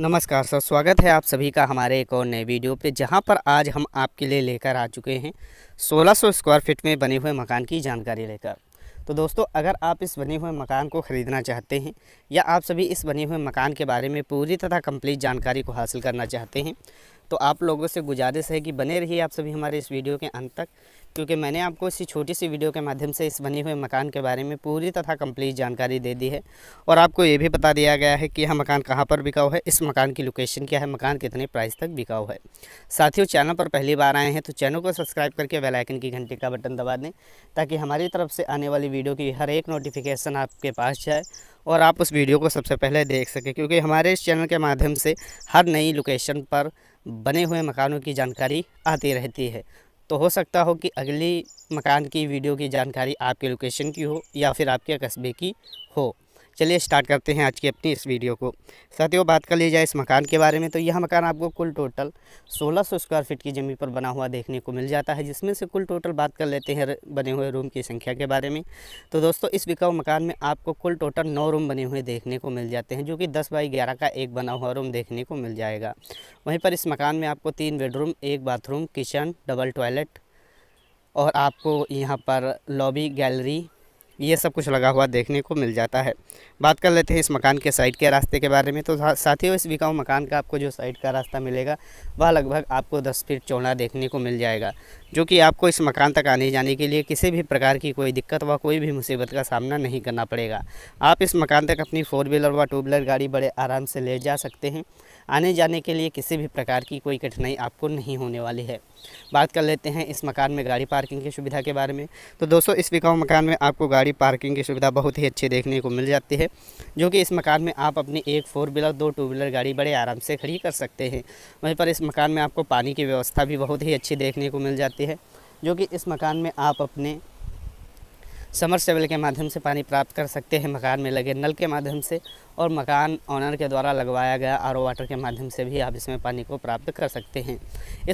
नमस्कार सर स्वागत है आप सभी का हमारे एक और नए वीडियो पे जहां पर आज हम आपके लिए लेकर आ चुके हैं 1600 स्क्वायर फीट में बने हुए मकान की जानकारी लेकर तो दोस्तों अगर आप इस बने हुए मकान को ख़रीदना चाहते हैं या आप सभी इस बने हुए मकान के बारे में पूरी तथा कंप्लीट जानकारी को हासिल करना चाहते हैं तो आप लोगों से गुजारिश है कि बने रहिए आप सभी हमारे इस वीडियो के अंत तक क्योंकि मैंने आपको इसी छोटी सी वीडियो के माध्यम से इस बने हुए मकान के बारे में पूरी तथा कंप्लीट जानकारी दे दी है और आपको ये भी बता दिया गया है कि यह मकान कहाँ पर बिकाऊ है इस मकान की लोकेशन क्या है मकान कितने प्राइस तक बिकाऊ है साथियों चैनल पर पहली बार आए हैं तो चैनल को सब्सक्राइब करके वेलाइकन की घंटे का बटन दबा दें ताकि हमारी तरफ से आने वाली वीडियो की हर एक नोटिफिकेशन आपके पास जाए और आप उस वीडियो को सबसे पहले देख सकें क्योंकि हमारे इस चैनल के माध्यम से हर नई लोकेशन पर बने हुए मकानों की जानकारी आती रहती है तो हो सकता हो कि अगली मकान की वीडियो की जानकारी आपके लोकेशन की हो या फिर आपके कस्बे की हो चलिए स्टार्ट करते हैं आज की अपनी इस वीडियो को साथियों बात कर ली जाए इस मकान के बारे में तो यह मकान आपको कुल टोटल 1600 स्क्वायर फीट की ज़मीन पर बना हुआ देखने को मिल जाता है जिसमें से कुल टोटल बात कर लेते हैं बने हुए रूम की संख्या के बारे में तो दोस्तों इस बिकाऊ मकान में आपको कुल टोटल नौ रूम बने हुए देखने को मिल जाते हैं जो कि दस बाई ग्यारह का एक बना हुआ रूम देखने को मिल जाएगा वहीं पर इस मकान में आपको तीन बेडरूम एक बाथरूम किचन डबल टॉयलेट और आपको यहाँ पर लॉबी गैलरी ये सब कुछ लगा हुआ देखने को मिल जाता है बात कर लेते हैं इस मकान के साइड के रास्ते के बारे में तो साथियों इस बिकाऊ मकान का आपको जो साइड का रास्ता मिलेगा वह लगभग आपको दस फीट चौड़ा देखने को मिल जाएगा जो कि आपको इस मकान तक आने जाने के लिए किसी भी प्रकार की कोई दिक्कत व कोई भी मुसीबत का सामना नहीं करना पड़ेगा आप इस मकान तक अपनी फोर व्हीलर व टू व्हीलर गाड़ी बड़े आराम से ले जा सकते हैं आने जाने के लिए किसी भी प्रकार की कोई कठिनाई आपको नहीं होने वाली है बात कर लेते हैं इस मकान में गाड़ी पार्किंग की सुविधा के बारे में तो दोस्तों इस बिकाऊ मकान में आपको गाड़ी सारी पार्किंग की सुविधा बहुत ही अच्छी देखने को मिल जाती है जो कि इस मकान में आप अपनी एक फोर व्हीलर दो टू व्हीलर गाड़ी बड़े आराम से खड़ी कर सकते हैं वहीं पर इस मकान में आपको पानी की व्यवस्था भी बहुत ही अच्छी देखने को मिल जाती है जो कि इस मकान में आप अपने समरसेबल के माध्यम से पानी प्राप्त कर सकते हैं मकान में लगे नल के माध्यम से और मकान ऑनर के द्वारा लगवाया गया आर वाटर के माध्यम से भी आप इसमें पानी को प्राप्त कर सकते हैं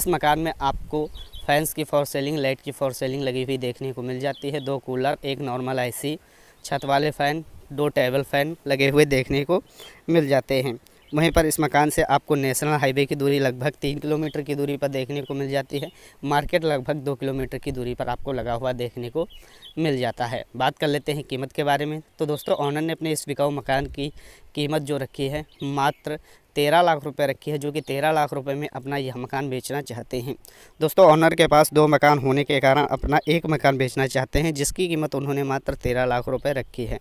इस मकान में आपको फैंस की फॉर सेलिंग लाइट की फॉर सेलिंग लगी हुई देखने को मिल जाती है दो कूलर एक नॉर्मल आईसी छत वाले फ़ैन दो टेबल फ़ैन लगे हुए देखने को मिल जाते हैं वहीं पर इस मकान से आपको नेशनल हाईवे की दूरी लगभग तीन किलोमीटर की दूरी पर देखने को मिल जाती है मार्केट लगभग दो किलोमीटर की दूरी पर आपको लगा हुआ देखने को मिल जाता है बात कर लेते हैं कीमत के बारे में तो दोस्तों ऑनर ने अपने इस बिकाऊ मकान की कीमत जो रखी है मात्र तेरह लाख रुपए रखी है जो कि तेरह लाख रुपए में अपना यह मकान बेचना चाहते हैं दोस्तों ऑनर के पास दो मकान होने के कारण अपना एक मकान बेचना चाहते हैं जिसकी कीमत उन्होंने मात्र तेरह लाख रुपए रखी है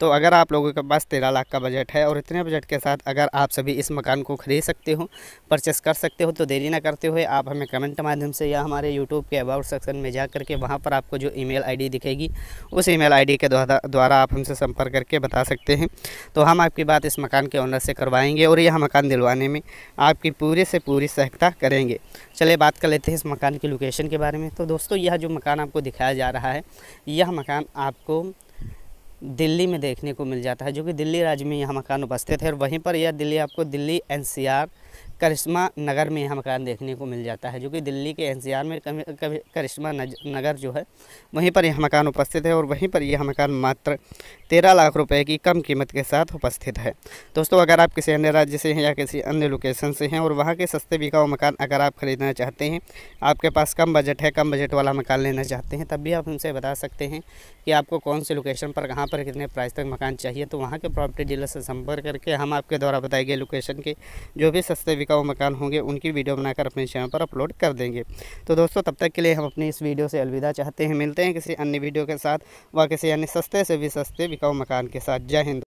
तो अगर आप लोगों के पास तेरह लाख का बजट है और इतने बजट के साथ अगर आप सभी इस मकान को खरीद सकते हो परचेस कर सकते हो तो देरी ना करते हुए आप हमें कमेंट माध्यम से या हमारे यूट्यूब के अबाउट सेक्शन में जा करके वहाँ पर आपको जो ई मेल दिखेगी उस ई मेल के द्वारा आप हमसे संपर्क करके बता सकते हैं तो हम आपकी बात इस मकान के ऑनर से करवाएंगे और यह मकान मकान दिलवाने में आपकी पूरे से पूरी सहायता करेंगे चले बात कर लेते हैं इस मकान की लोकेशन के बारे में तो दोस्तों यह जो मकान आपको दिखाया जा रहा है यह मकान आपको दिल्ली में देखने को मिल जाता है जो कि दिल्ली राज्य में यह मकान उपस्थित है और वहीं पर यह दिल्ली आपको दिल्ली एन करिश्मा नगर में यह मकान देखने को मिल जाता है जो कि दिल्ली के एनसीआर में करिश्मा नगर जो है वहीं पर यह मकान उपस्थित है और वहीं पर यह मकान मात्र तेरह लाख रुपए की कम कीमत के साथ उपस्थित है दोस्तों अगर आप किसी अन्य राज्य से हैं या किसी अन्य लोकेशन से हैं और वहाँ के सस्ते बिकाऊ मकान अगर आप ख़रीदना चाहते हैं आपके पास कम बजट है कम बजट वाला मकान लेना चाहते हैं तब भी आप उनसे बता सकते हैं कि आपको कौन से लोकेशन पर कहाँ पर कितने प्राइस तक मकान चाहिए तो वहाँ के प्रॉपर्टी डीलर से संपर्क करके हम आपके द्वारा बताए गए लोकेशन के जो भी सस्ते बिकाऊ वो मकान होंगे उनकी वीडियो बनाकर अपने चैनल पर अपलोड कर देंगे तो दोस्तों तब तक के लिए हम अपनी इस वीडियो से अलविदा चाहते हैं मिलते हैं किसी अन्य वीडियो के साथ व किसी अन्य सस्ते से भी सस्ते बिकाऊ मकान के साथ जय हिंद